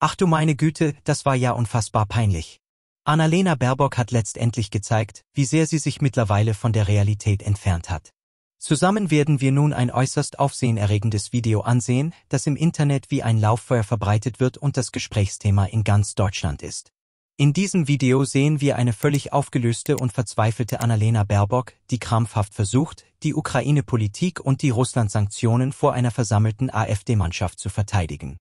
Ach du meine Güte, das war ja unfassbar peinlich. Annalena Baerbock hat letztendlich gezeigt, wie sehr sie sich mittlerweile von der Realität entfernt hat. Zusammen werden wir nun ein äußerst aufsehenerregendes Video ansehen, das im Internet wie ein Lauffeuer verbreitet wird und das Gesprächsthema in ganz Deutschland ist. In diesem Video sehen wir eine völlig aufgelöste und verzweifelte Annalena Baerbock, die krampfhaft versucht, die Ukraine-Politik und die Russland-Sanktionen vor einer versammelten AfD-Mannschaft zu verteidigen.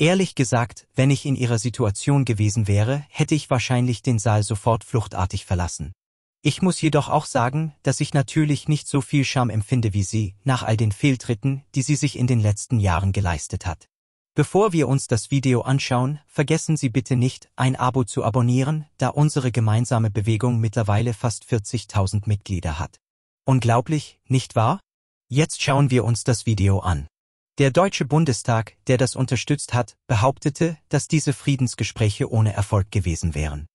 Ehrlich gesagt, wenn ich in ihrer Situation gewesen wäre, hätte ich wahrscheinlich den Saal sofort fluchtartig verlassen. Ich muss jedoch auch sagen, dass ich natürlich nicht so viel Scham empfinde wie sie, nach all den Fehltritten, die sie sich in den letzten Jahren geleistet hat. Bevor wir uns das Video anschauen, vergessen Sie bitte nicht, ein Abo zu abonnieren, da unsere gemeinsame Bewegung mittlerweile fast 40.000 Mitglieder hat. Unglaublich, nicht wahr? Jetzt schauen wir uns das Video an. Der Deutsche Bundestag, der das unterstützt hat, behauptete, dass diese Friedensgespräche ohne Erfolg gewesen wären.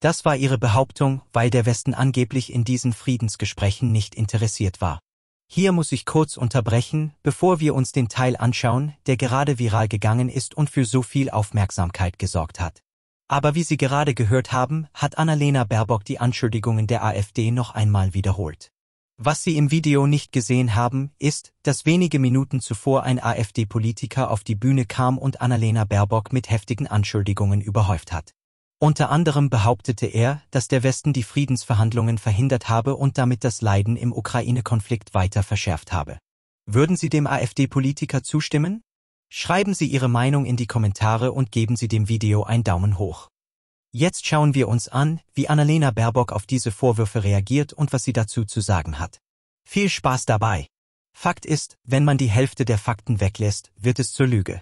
Das war ihre Behauptung, weil der Westen angeblich in diesen Friedensgesprächen nicht interessiert war. Hier muss ich kurz unterbrechen, bevor wir uns den Teil anschauen, der gerade viral gegangen ist und für so viel Aufmerksamkeit gesorgt hat. Aber wie Sie gerade gehört haben, hat Annalena Baerbock die Anschuldigungen der AfD noch einmal wiederholt. Was Sie im Video nicht gesehen haben, ist, dass wenige Minuten zuvor ein AfD-Politiker auf die Bühne kam und Annalena Baerbock mit heftigen Anschuldigungen überhäuft hat. Unter anderem behauptete er, dass der Westen die Friedensverhandlungen verhindert habe und damit das Leiden im Ukraine-Konflikt weiter verschärft habe. Würden Sie dem AfD-Politiker zustimmen? Schreiben Sie Ihre Meinung in die Kommentare und geben Sie dem Video einen Daumen hoch. Jetzt schauen wir uns an, wie Annalena Baerbock auf diese Vorwürfe reagiert und was sie dazu zu sagen hat. Viel Spaß dabei! Fakt ist, wenn man die Hälfte der Fakten weglässt, wird es zur Lüge.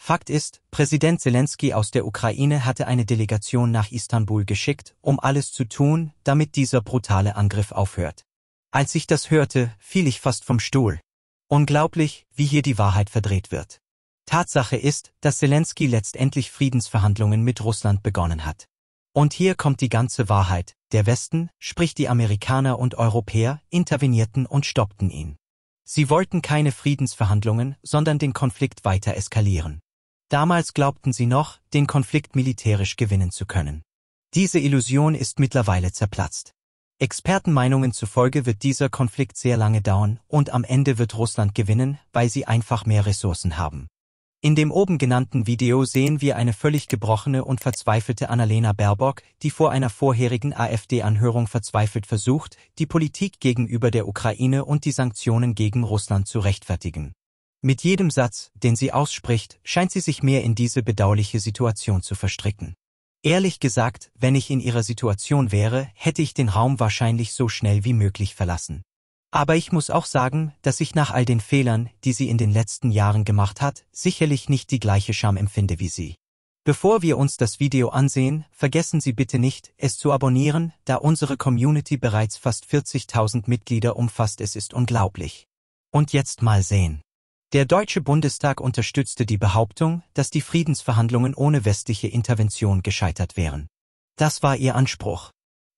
Fakt ist, Präsident Zelensky aus der Ukraine hatte eine Delegation nach Istanbul geschickt, um alles zu tun, damit dieser brutale Angriff aufhört. Als ich das hörte, fiel ich fast vom Stuhl. Unglaublich, wie hier die Wahrheit verdreht wird. Tatsache ist, dass Zelensky letztendlich Friedensverhandlungen mit Russland begonnen hat. Und hier kommt die ganze Wahrheit. Der Westen, sprich die Amerikaner und Europäer, intervenierten und stoppten ihn. Sie wollten keine Friedensverhandlungen, sondern den Konflikt weiter eskalieren. Damals glaubten sie noch, den Konflikt militärisch gewinnen zu können. Diese Illusion ist mittlerweile zerplatzt. Expertenmeinungen zufolge wird dieser Konflikt sehr lange dauern und am Ende wird Russland gewinnen, weil sie einfach mehr Ressourcen haben. In dem oben genannten Video sehen wir eine völlig gebrochene und verzweifelte Annalena Baerbock, die vor einer vorherigen AfD-Anhörung verzweifelt versucht, die Politik gegenüber der Ukraine und die Sanktionen gegen Russland zu rechtfertigen. Mit jedem Satz, den sie ausspricht, scheint sie sich mehr in diese bedauerliche Situation zu verstricken. Ehrlich gesagt, wenn ich in ihrer Situation wäre, hätte ich den Raum wahrscheinlich so schnell wie möglich verlassen. Aber ich muss auch sagen, dass ich nach all den Fehlern, die sie in den letzten Jahren gemacht hat, sicherlich nicht die gleiche Scham empfinde wie sie. Bevor wir uns das Video ansehen, vergessen Sie bitte nicht, es zu abonnieren, da unsere Community bereits fast 40.000 Mitglieder umfasst. Es ist unglaublich. Und jetzt mal sehen. Der Deutsche Bundestag unterstützte die Behauptung, dass die Friedensverhandlungen ohne westliche Intervention gescheitert wären. Das war ihr Anspruch.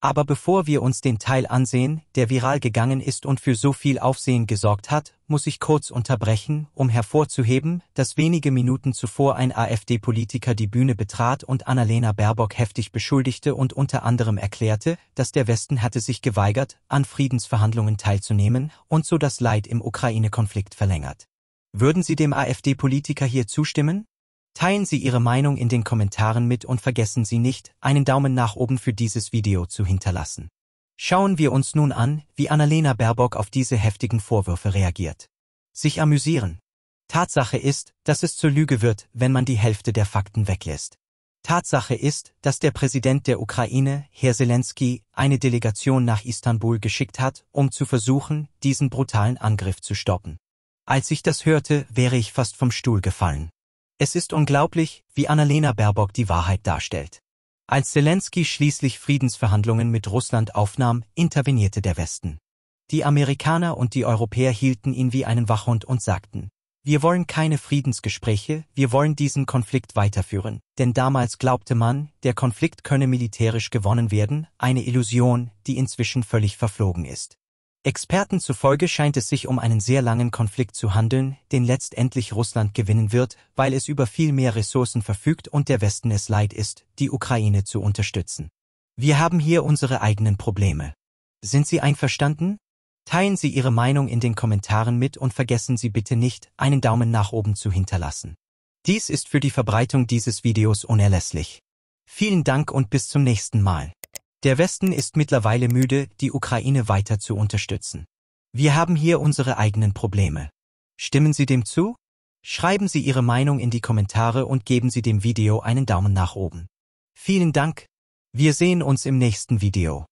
Aber bevor wir uns den Teil ansehen, der viral gegangen ist und für so viel Aufsehen gesorgt hat, muss ich kurz unterbrechen, um hervorzuheben, dass wenige Minuten zuvor ein AfD-Politiker die Bühne betrat und Annalena Baerbock heftig beschuldigte und unter anderem erklärte, dass der Westen hatte sich geweigert, an Friedensverhandlungen teilzunehmen und so das Leid im Ukraine-Konflikt verlängert. Würden Sie dem AfD-Politiker hier zustimmen? Teilen Sie Ihre Meinung in den Kommentaren mit und vergessen Sie nicht, einen Daumen nach oben für dieses Video zu hinterlassen. Schauen wir uns nun an, wie Annalena Baerbock auf diese heftigen Vorwürfe reagiert. Sich amüsieren. Tatsache ist, dass es zur Lüge wird, wenn man die Hälfte der Fakten weglässt. Tatsache ist, dass der Präsident der Ukraine, Herr Zelensky, eine Delegation nach Istanbul geschickt hat, um zu versuchen, diesen brutalen Angriff zu stoppen. Als ich das hörte, wäre ich fast vom Stuhl gefallen. Es ist unglaublich, wie Annalena Baerbock die Wahrheit darstellt. Als Zelensky schließlich Friedensverhandlungen mit Russland aufnahm, intervenierte der Westen. Die Amerikaner und die Europäer hielten ihn wie einen Wachhund und sagten, wir wollen keine Friedensgespräche, wir wollen diesen Konflikt weiterführen, denn damals glaubte man, der Konflikt könne militärisch gewonnen werden, eine Illusion, die inzwischen völlig verflogen ist. Experten zufolge scheint es sich um einen sehr langen Konflikt zu handeln, den letztendlich Russland gewinnen wird, weil es über viel mehr Ressourcen verfügt und der Westen es leid ist, die Ukraine zu unterstützen. Wir haben hier unsere eigenen Probleme. Sind Sie einverstanden? Teilen Sie Ihre Meinung in den Kommentaren mit und vergessen Sie bitte nicht, einen Daumen nach oben zu hinterlassen. Dies ist für die Verbreitung dieses Videos unerlässlich. Vielen Dank und bis zum nächsten Mal. Der Westen ist mittlerweile müde, die Ukraine weiter zu unterstützen. Wir haben hier unsere eigenen Probleme. Stimmen Sie dem zu? Schreiben Sie Ihre Meinung in die Kommentare und geben Sie dem Video einen Daumen nach oben. Vielen Dank. Wir sehen uns im nächsten Video.